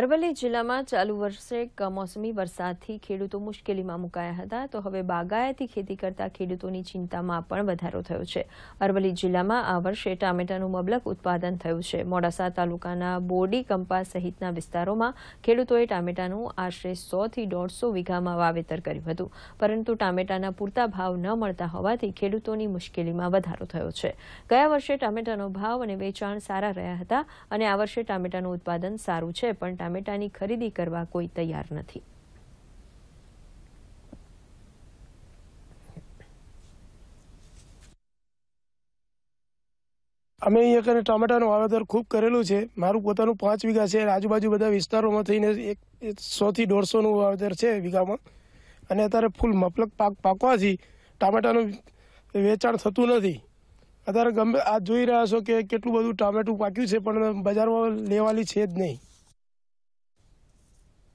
અરવલ્લી જિલ્લામાં ચાલુ વર્ષે કમોસમી વરસાદથી ખેડૂતો મુશ્કેલીમાં મુકાયા હતા તો હવે બાગાયતી ખેતી કરતા ખેડૂતોની ચિંતામાં પણ વધારો થયો છે અરવલ્લી જિલ્લામાં આ વર્ષે ટામેટાનું મબલક ઉત્પાદન થયું છે મોડાસા તાલુકાના બોડી કંપા સહિતના વિસ્તારોમાં ખેડૂતોએ ટામેટાનું આશરે સોથી દોઢસો વીઘામાં વાવેતર કર્યું હતું પરંતુ ટામેટાના પૂરતા ભાવ ન મળતા હોવાથી ખેડૂતોની મુશ્કેલીમાં વધારો થયો છે ગયા વર્ષે ટામેટાનો ભાવ અને વેચાણ સારા રહ્યા હતા અને આ વર્ષે ટામેટાનું ઉત્પાદન સારું છે પણ ટામેટાની ખરીદી કરવા કોઈ તૈયાર નથી અમે અહીંયા કને ટામેટાનું વાવેતર ખૂબ કરેલું છે મારું પોતાનું પાંચ વીઘા છે આજુબાજુ બધા વિસ્તારોમાં થઈને એક સોથી દોઢસોનું વાવેતર છે વીઘામાં અને અત્યારે ફૂલ મફલક પાક પાકવાથી ટામેટાનું વેચાણ થતું નથી અત્યારે ગમે આ જોઈ રહ્યા છો કે કેટલું બધું ટામેટું પાક્યું છે પણ બજારમાં લેવાલી છે જ નહીં